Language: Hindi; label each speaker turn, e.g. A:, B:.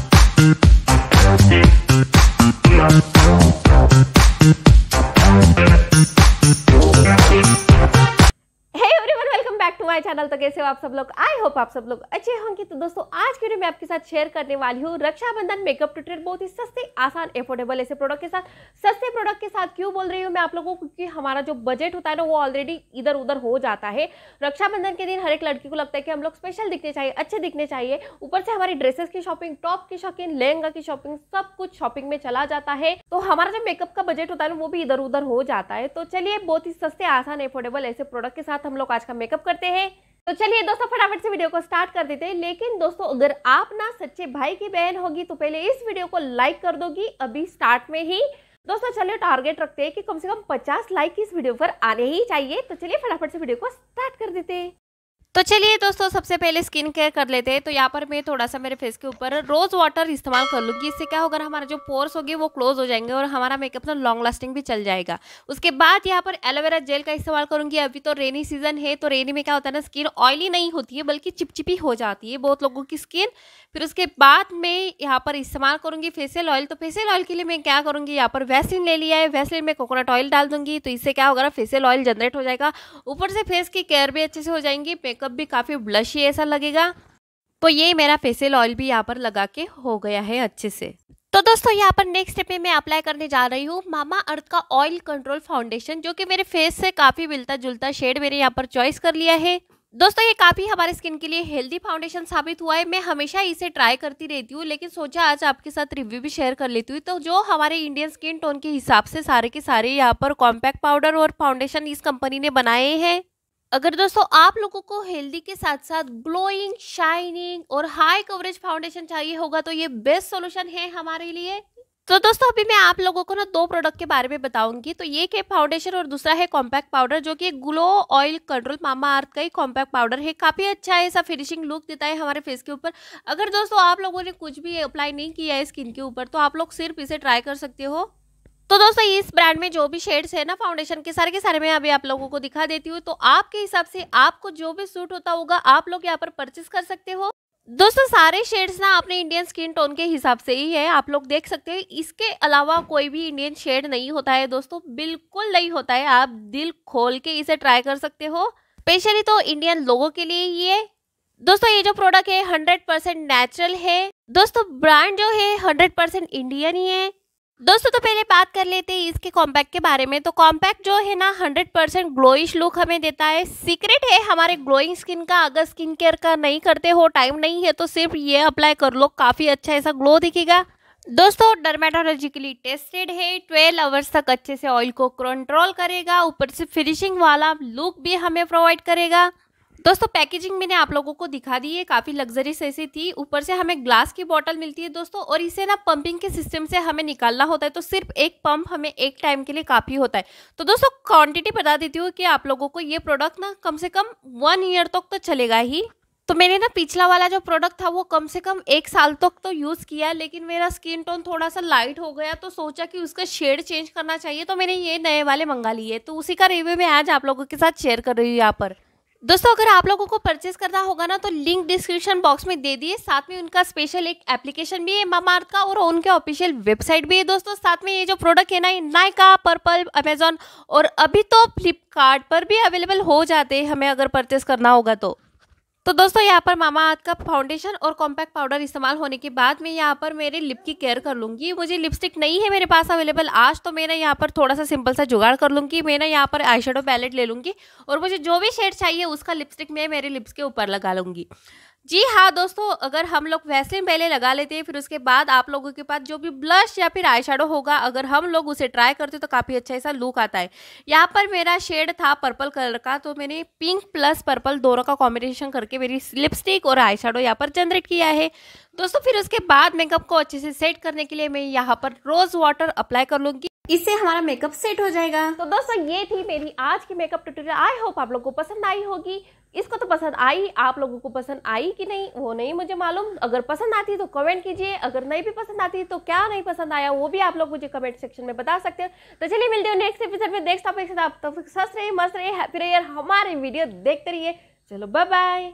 A: Thank you. To my channel तो कैसे हो आप सब लोग आई होप आप सब लोग अच्छे होंगे तो दोस्तों आज वीडियो मैं आपके साथ शेयर करने वाली हूँ रक्षाबंधन मेकअप ट्यूटोरियल बहुत ही सस्ते आसान एफोर्डेबल ऐसे प्रोडक्ट के साथ सस्ते प्रोडक्ट के साथ क्यों बोल रही हूँ मैं आप लोगों को क्योंकि हमारा जो बजट होता है ना वो ऑलरेडी इधर उधर हो जाता है रक्षाबंधन के दिन हर एक लड़की को लगता है कि हम लोग स्पेशल दिखने चाहिए अच्छे दिखने चाहिए ऊपर से हमारी ड्रेसेस की शॉपिंग टॉप की शॉपिंग लहंगा की शॉपिंग सब कुछ शॉपिंग में चला जाता है तो हमारा जो मेकअप का बजट होता है ना वो भी इधर उधर हो जाता है तो चलिए बहुत ही सस्ते आसान एफोर्डेबल ऐसे प्रोडक्ट के साथ हम लोग आज का मेकअप करते हैं हैं तो चलिए दोस्तों फटाफट से वीडियो को स्टार्ट कर देते हैं लेकिन दोस्तों अगर आप ना सच्चे भाई की बहन होगी तो पहले इस वीडियो को लाइक कर दोगी अभी स्टार्ट में ही दोस्तों चलिए टारगेट रखते हैं कि कम से कम 50 लाइक इस वीडियो पर आने ही चाहिए तो चलिए फटाफट से वीडियो को स्टार्ट कर देते हैं तो चलिए दोस्तों सबसे पहले स्किन केयर कर लेते हैं तो यहाँ पर मैं थोड़ा सा मेरे फेस के ऊपर रोज़ वाटर इस्तेमाल कर लूँगी इससे क्या होगा हमारा जो पोर्स होगी वो क्लोज हो जाएंगे और हमारा मेकअप ना लॉन्ग लास्टिंग भी चल जाएगा उसके बाद यहाँ पर एलोवेरा जेल का इस्तेमाल करूँगी अभी तो रेनी सीजन है तो रेनी में क्या होता है ना स्किन ऑयली नहीं होती है बल्कि चिपचिपी हो जाती है बहुत लोगों की स्किन फिर उसके बाद मैं यहाँ पर इस्तेमाल करूँगी फेसियल ऑयल तो फेसियल ऑयल के लिए मैं क्या करूँगी यहाँ पर वैसलिन ले लिया है वैसिन में कोकोनट ऑयल डाल दूँगी तो इससे क्या होगा फेसियल ऑयल जनरेट हो जाएगा ऊपर से फेस की केयर भी अच्छे से हो जाएंगी मेकअप मेकअप भी काफ़ी ब्लशी ऐसा लगेगा तो ये मेरा फेसियल ऑयल भी यहाँ पर लगा के हो गया है अच्छे से तो दोस्तों यहाँ पर नेक्स्ट स्टेप में मैं अप्लाई करने जा रही हूँ मामा अर्थ का ऑयल कंट्रोल फाउंडेशन जो कि मेरे फेस से काफ़ी मिलता जुलता शेड मेरे यहाँ पर चॉइस कर लिया है दोस्तों ये काफ़ी हमारे स्किन के लिए हेल्दी फाउंडेशन साबित हुआ है मैं हमेशा इसे ट्राई करती रहती हूँ लेकिन सोचा आज आपके साथ रिव्यू भी शेयर कर लेती हूँ तो जो हमारे इंडियन स्किन टोन के हिसाब से सारे के सारे यहाँ पर कॉम्पैक्ट पाउडर और फाउंडेशन इस कंपनी ने बनाए हैं अगर दोस्तों आप लोगों को हेल्दी के साथ साथ ग्लोइंग शाइनिंग और हाई कवरेज फाउंडेशन चाहिए होगा तो ये बेस्ट सॉल्यूशन है हमारे लिए तो दोस्तों अभी मैं आप लोगों को ना दो प्रोडक्ट के बारे में बताऊंगी तो ये है फाउंडेशन और दूसरा है कॉम्पैक्ट पाउडर जो कि glow oil control Mamaearth का ही कॉम्पैक्ट पाउडर है काफ़ी अच्छा है ऐसा फिनिशिंग लुक देता है हमारे फेस के ऊपर अगर दोस्तों आप लोगों ने कुछ भी अप्लाई नहीं किया है स्किन के ऊपर तो आप लोग सिर्फ इसे ट्राई कर सकते हो तो दोस्तों इस ब्रांड में जो भी शेड्स है ना फाउंडेशन के सारे के सारे मैं अभी आप लोगों को दिखा देती हूँ तो आपके हिसाब से आपको जो भी सूट होता होगा आप लोग यहाँ पर परचेस कर सकते हो दोस्तों सारे शेड्स ना अपने इंडियन स्किन टोन के हिसाब से ही है आप लोग देख सकते हैं इसके अलावा कोई भी इंडियन शेड नहीं होता है दोस्तों बिल्कुल नहीं होता है आप दिल खोल के इसे ट्राई कर सकते हो स्पेशली तो इंडियन लोगों के लिए ही है दोस्तों ये जो प्रोडक्ट है हंड्रेड परसेंट नेचुरल है दोस्तों ब्रांड जो है हंड्रेड परसेंट इंडियन ही है दोस्तों तो पहले बात कर लेते हैं इसके कॉम्पैक्ट के बारे में तो कॉम्पैक्ट जो है ना 100 परसेंट ग्लोइश लुक हमें देता है सीक्रेट है हमारे ग्लोइंग स्किन का अगर स्किन केयर का नहीं करते हो टाइम नहीं है तो सिर्फ ये अप्लाई कर लो काफ़ी अच्छा ऐसा ग्लो दिखेगा दोस्तों डर्मेटोलॉजिकली टेस्टेड है 12 आवर्स तक अच्छे से ऑयल को कंट्रोल करेगा ऊपर से फिनिशिंग वाला लुक भी हमें प्रोवाइड करेगा दोस्तों पैकेजिंग मैंने आप लोगों को दिखा दी है काफ़ी लग्जरी से ऐसी थी ऊपर से हमें ग्लास की बॉटल मिलती है दोस्तों और इसे ना पंपिंग के सिस्टम से हमें निकालना होता है तो सिर्फ एक पंप हमें एक टाइम के लिए काफ़ी होता है तो दोस्तों क्वांटिटी बता देती हूँ कि आप लोगों को ये प्रोडक्ट ना कम से कम वन ईयर तक तो चलेगा ही तो मैंने ना पिछला वाला जो प्रोडक्ट था वो कम से कम एक साल तक तो यूज़ किया लेकिन मेरा स्किन टोन थोड़ा सा लाइट हो गया तो सोचा कि उसका शेड चेंज करना चाहिए तो मैंने ये नए वाले मंगा लिए तो उसी का रिव्यू मैं आज आप लोगों के साथ शेयर कर रही हूँ यहाँ पर दोस्तों अगर आप लोगों को परचेज़ करना होगा ना तो लिंक डिस्क्रिप्शन बॉक्स में दे दिए साथ में उनका स्पेशल एक एप्लीकेशन भी है मामार्थ का और उनके ऑफिशियल वेबसाइट भी है दोस्तों साथ में ये जो प्रोडक्ट है ना ये नायका पर्पल अमेजोन और अभी तो फ्लिपकार्ट पर भी अवेलेबल हो जाते हैं हमें अगर परचेस करना होगा तो तो दोस्तों यहाँ पर मामा हाथ का फाउंडेशन और कॉम्पैक्ट पाउडर इस्तेमाल होने के बाद मैं यहाँ पर मेरे लिप की केयर कर लूँगी मुझे लिपस्टिक नहीं है मेरे पास अवेलेबल आज तो मैं ना यहाँ पर थोड़ा सा सिंपल सा जुगाड़ कर लूँगी मैं ना यहाँ पर आई पैलेट ले लूँगी और मुझे जो भी शेड चाहिए उसका लिपस्टिक मैं मेरे लिप्स के ऊपर लगा लूँगी जी हाँ दोस्तों अगर हम लोग वैसलिन पहले लगा लेते हैं फिर उसके बाद आप लोगों के पास जो भी ब्लश या फिर आई होगा अगर हम लोग उसे ट्राई करते तो काफ़ी अच्छा ऐसा लुक आता है यहाँ पर मेरा शेड था पर्पल कलर का तो मैंने पिंक प्लस पर्पल दोनों का कॉम्बिनेशन करके मेरी लिपस्टिक और आई शेडो यहाँ पर जनरेट किया है दोस्तों फिर उसके बाद मेकअप को अच्छे से सेट करने के लिए मैं यहाँ पर रोज़ वाटर अप्लाई कर लूँगी इससे हमारा मेकअप सेट हो जाएगा तो दोस्तों ये थी मेरी आज की मेकअप ट्यूटोरियल आई होप आप लोग को पसंद आई होगी इसको तो पसंद आई आप लोगों को पसंद आई कि नहीं वो नहीं मुझे मालूम अगर पसंद आती तो कमेंट कीजिए अगर नहीं भी पसंद आती तो क्या नहीं पसंद आया वो भी आप लोग मुझे कमेंट सेक्शन में बता सकते हो तो चलिए मिलते हैं नेक्स्ट एपिसोड में देखता आप तो रहे मस्त रहे हैप्पी रहिए हमारे वीडियो देखते रहिए चलो बाय बाय